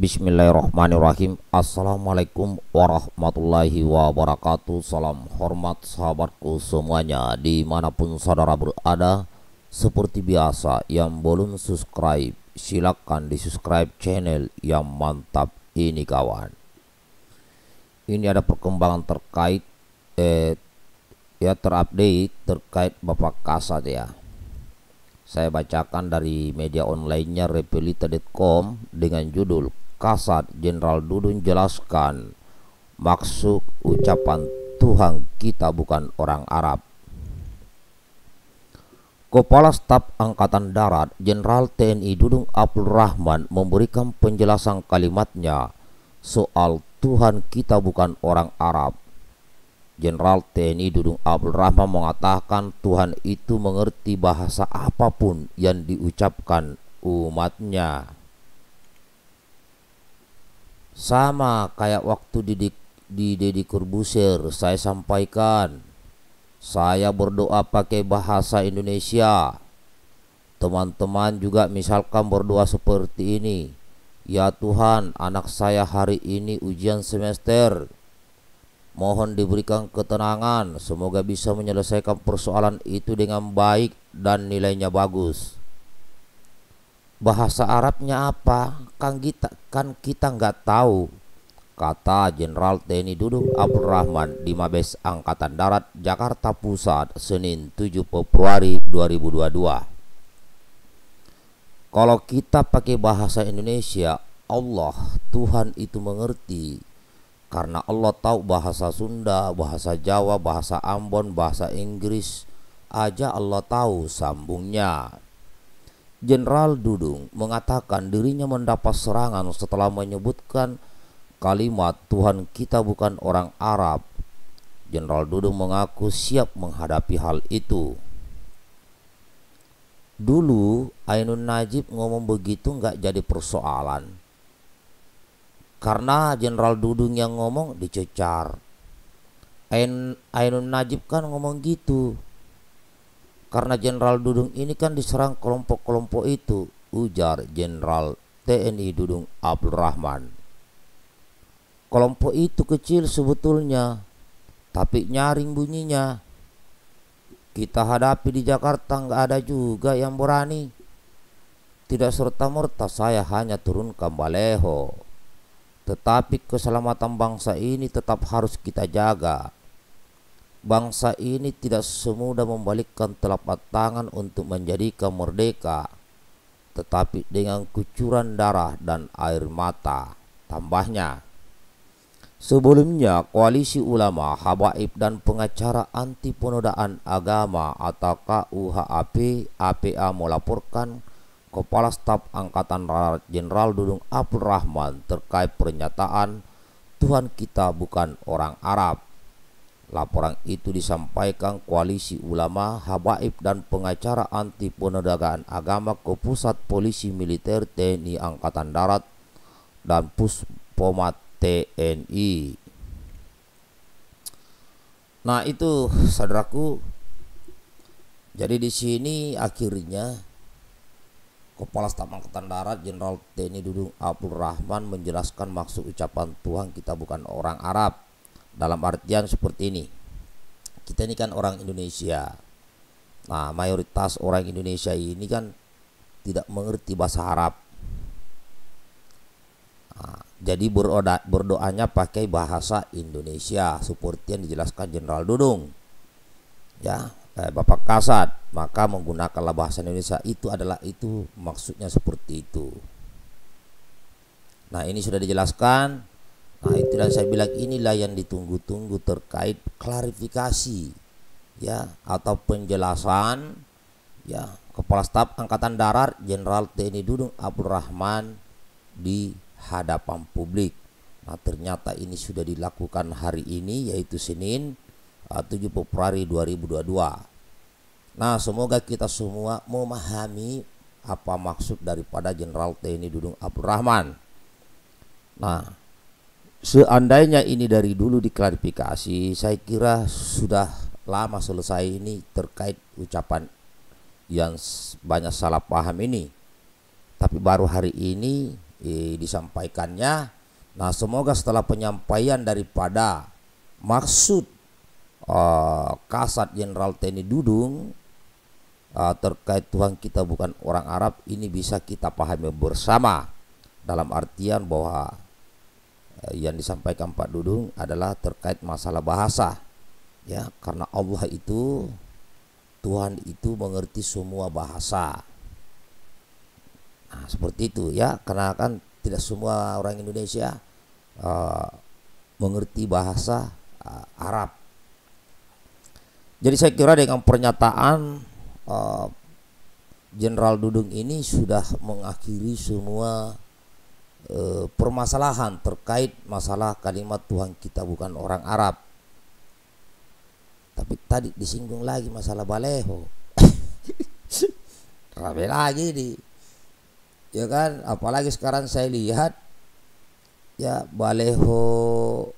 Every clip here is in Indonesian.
Bismillahirrahmanirrahim Assalamualaikum warahmatullahi wabarakatuh Salam hormat sahabatku semuanya Dimanapun saudara berada Seperti biasa yang belum subscribe Silahkan di subscribe channel yang mantap ini kawan Ini ada perkembangan terkait eh, Ya terupdate terkait Bapak Kasat ya saya bacakan dari media onlinenya repelita.com dengan judul Kasat Jenderal Dudun jelaskan maksud ucapan Tuhan kita bukan orang Arab. Kepala Staf Angkatan Darat Jenderal TNI Dudung Abdul Rahman memberikan penjelasan kalimatnya soal Tuhan kita bukan orang Arab. Jenderal TNI Dudung Abdul Rahman mengatakan Tuhan itu mengerti bahasa apapun yang diucapkan umatnya. Sama kayak waktu didik, di Deddy saya sampaikan. Saya berdoa pakai bahasa Indonesia. Teman-teman juga misalkan berdoa seperti ini. Ya Tuhan, anak saya hari ini ujian semester. Mohon diberikan ketenangan, semoga bisa menyelesaikan persoalan itu dengan baik dan nilainya bagus bahasa Arabnya apa kan kita kan kita nggak tahu kata Jenderal TNI Dudung Abdul Rahman di Mabes Angkatan Darat Jakarta Pusat Senin 7 Februari 2022 kalau kita pakai bahasa Indonesia Allah Tuhan itu mengerti karena Allah tahu bahasa Sunda, bahasa Jawa, bahasa Ambon, bahasa Inggris aja Allah tahu sambungnya Jenderal Dudung mengatakan dirinya mendapat serangan setelah menyebutkan kalimat Tuhan kita bukan orang Arab. Jenderal Dudung mengaku siap menghadapi hal itu. Dulu Ainun Najib ngomong begitu nggak jadi persoalan. Karena Jenderal Dudung yang ngomong dicecar. Ainun, Ainun Najib kan ngomong gitu. Karena Jenderal Dudung ini kan diserang kelompok-kelompok itu, ujar Jenderal TNI Dudung Abdul Rahman. Kelompok itu kecil sebetulnya, tapi nyaring bunyinya. Kita hadapi di Jakarta nggak ada juga yang berani. Tidak serta-merta saya hanya turun ke Baleho. Tetapi keselamatan bangsa ini tetap harus kita jaga. Bangsa ini tidak semudah membalikkan telapak tangan untuk menjadikan merdeka, tetapi dengan kucuran darah dan air mata. Tambahnya, sebelumnya koalisi ulama, habaib dan pengacara anti penodaan agama atau KUHAP APA melaporkan Kepala Staf Angkatan Darat Jenderal Dudung Abdul Rahman terkait pernyataan Tuhan kita bukan orang Arab Laporan itu disampaikan koalisi ulama, habaib dan pengacara anti penedagaan agama ke pusat polisi militer TNI Angkatan Darat dan Puspomat TNI. Nah itu saudaraku, jadi di sini akhirnya Kepala Staf Angkatan Darat Jenderal TNI Dudung Abdul Rahman menjelaskan maksud ucapan Tuhan kita bukan orang Arab dalam artian seperti ini. Kita ini kan orang Indonesia. Nah, mayoritas orang Indonesia ini kan tidak mengerti bahasa Arab. Nah, jadi berdoa, berdoanya pakai bahasa Indonesia seperti yang dijelaskan Jenderal Dudung. Ya, eh, Bapak Kasat, maka menggunakanlah bahasa Indonesia itu adalah itu maksudnya seperti itu. Nah, ini sudah dijelaskan Nah itulah saya bilang inilah yang ditunggu-tunggu terkait klarifikasi ya atau penjelasan ya Kepala Staf Angkatan Darat Jenderal TNI Dudung Abdul Rahman di hadapan publik. Nah ternyata ini sudah dilakukan hari ini yaitu Senin 7 eh, Februari 2022. Nah semoga kita semua memahami apa maksud daripada Jenderal TNI Dudung Abdul Rahman. Nah seandainya ini dari dulu diklarifikasi, saya kira sudah lama selesai ini terkait ucapan yang banyak salah paham ini. Tapi baru hari ini eh, disampaikannya. Nah, semoga setelah penyampaian daripada maksud eh, Kasat Jenderal TNI Dudung eh, terkait Tuhan kita bukan orang Arab ini bisa kita pahami bersama dalam artian bahwa Eh, yang disampaikan Pak Dudung adalah terkait masalah bahasa. Ya, karena Allah itu Tuhan itu mengerti semua bahasa. Nah, seperti itu ya, karena kan tidak semua orang Indonesia uh, mengerti bahasa uh, Arab. Jadi saya kira dengan pernyataan Jenderal Dudung ini sudah mengakhiri semua Eh, permasalahan terkait masalah kalimat Tuhan kita bukan orang Arab. Tapi tadi disinggung lagi masalah baleho. Rame lagi di ya kan apalagi sekarang saya lihat ya baleho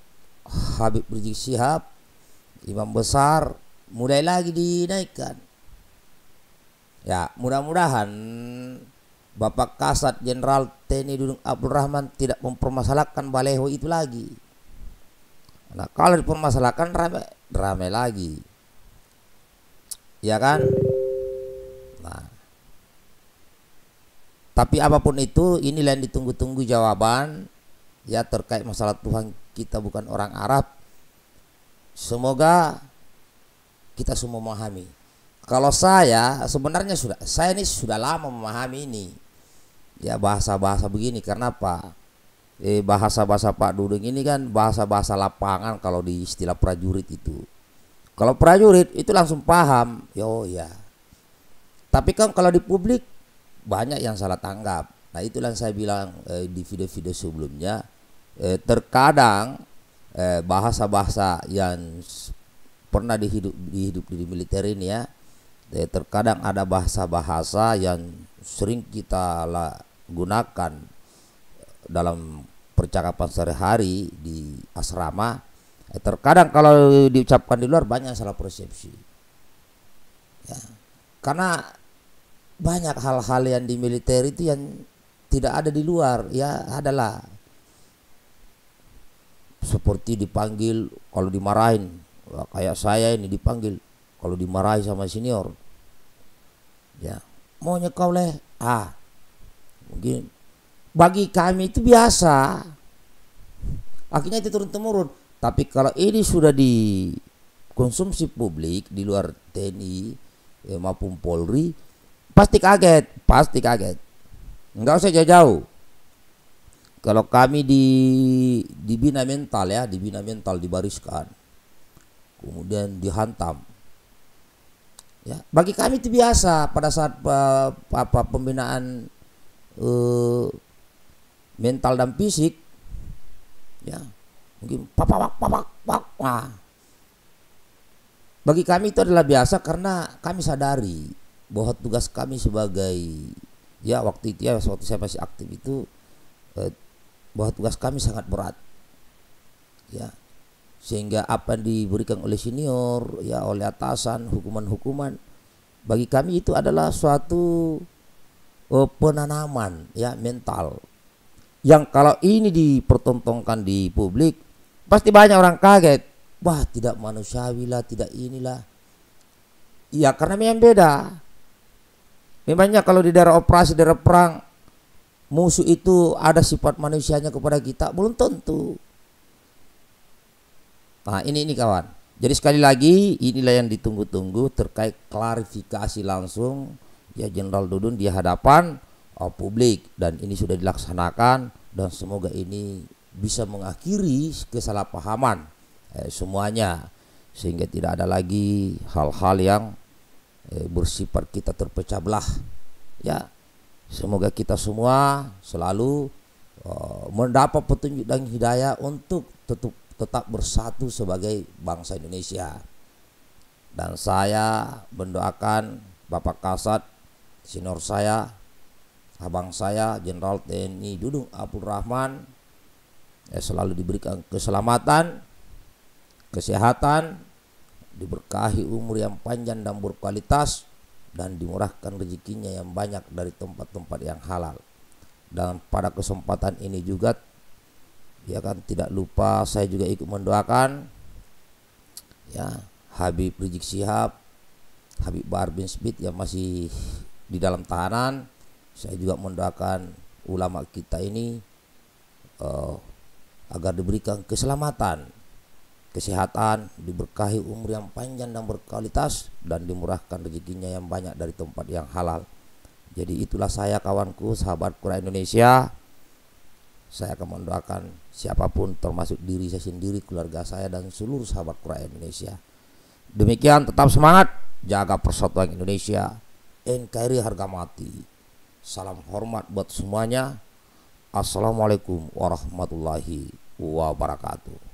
Habib Rizik Sihab imam besar mulai lagi dinaikkan ya mudah-mudahan Bapak Kasat Jenderal TNI Dudung Abdul Rahman tidak mempermasalahkan baleho itu lagi. Nah, kalau dipermasalahkan rame, rame lagi. Ya kan? Nah. Tapi apapun itu, inilah yang ditunggu-tunggu jawaban ya terkait masalah Tuhan kita bukan orang Arab. Semoga kita semua memahami. Kalau saya sebenarnya sudah saya ini sudah lama memahami ini ya bahasa-bahasa begini karena apa eh, bahasa-bahasa Pak Dudung ini kan bahasa-bahasa lapangan kalau di istilah prajurit itu kalau prajurit itu langsung paham yo ya oh iya. tapi kan kalau di publik banyak yang salah tanggap nah itulah yang saya bilang eh, di video-video sebelumnya eh, terkadang eh, bahasa-bahasa eh, bahasa -bahasa yang pernah dihidup dihidup di militer ini ya jadi, ya, terkadang ada bahasa-bahasa yang sering kita gunakan dalam percakapan sehari-hari di asrama ya, terkadang kalau diucapkan di luar banyak salah persepsi ya. karena banyak hal-hal yang di militer itu yang tidak ada di luar ya adalah seperti dipanggil kalau dimarahin kayak saya ini dipanggil kalau dimarahi sama senior ya mau nyekau leh ah mungkin bagi kami itu biasa akhirnya itu turun temurun tapi kalau ini sudah dikonsumsi publik di luar TNI ya, eh, maupun Polri pasti kaget pasti kaget nggak usah jauh-jauh kalau kami di dibina mental ya dibina mental dibariskan kemudian dihantam Ya, bagi kami itu biasa pada saat uh, apa pembinaan uh, mental dan fisik. Ya. Mungkin papak papak pak wah Bagi kami itu adalah biasa karena kami sadari bahwa tugas kami sebagai ya waktu itu ya waktu saya masih aktif itu eh, bahwa tugas kami sangat berat. Ya, sehingga apa yang diberikan oleh senior ya oleh atasan hukuman-hukuman bagi kami itu adalah suatu uh, penanaman ya mental yang kalau ini dipertontonkan di publik pasti banyak orang kaget wah tidak manusiawi lah tidak inilah ya karena memang beda memangnya kalau di daerah operasi daerah perang musuh itu ada sifat manusianya kepada kita belum tentu Nah, ini ini kawan. Jadi sekali lagi inilah yang ditunggu-tunggu terkait klarifikasi langsung ya Jenderal Dudun di hadapan oh, publik dan ini sudah dilaksanakan dan semoga ini bisa mengakhiri kesalahpahaman eh, semuanya sehingga tidak ada lagi hal-hal yang eh, bersifat kita terpecah belah ya semoga kita semua selalu uh, mendapat petunjuk dan hidayah untuk tetap tetap bersatu sebagai bangsa Indonesia. Dan saya mendoakan Bapak Kasat, senior saya, abang saya Jenderal TNI Dudung Abdul Rahman ya selalu diberikan keselamatan, kesehatan, diberkahi umur yang panjang dan berkualitas dan dimurahkan rezekinya yang banyak dari tempat-tempat yang halal. Dan pada kesempatan ini juga ya kan tidak lupa saya juga ikut mendoakan ya Habib Rizik Sihab Habib Bahar bin Smith yang masih di dalam tahanan saya juga mendoakan ulama kita ini uh, agar diberikan keselamatan kesehatan diberkahi umur yang panjang dan berkualitas dan dimurahkan rezekinya yang banyak dari tempat yang halal jadi itulah saya kawanku sahabat Quran Indonesia saya akan mendoakan siapapun termasuk diri saya sendiri, keluarga saya dan seluruh sahabat rakyat Indonesia. Demikian tetap semangat, jaga persatuan Indonesia, NKRI harga mati. Salam hormat buat semuanya. Assalamualaikum warahmatullahi wabarakatuh.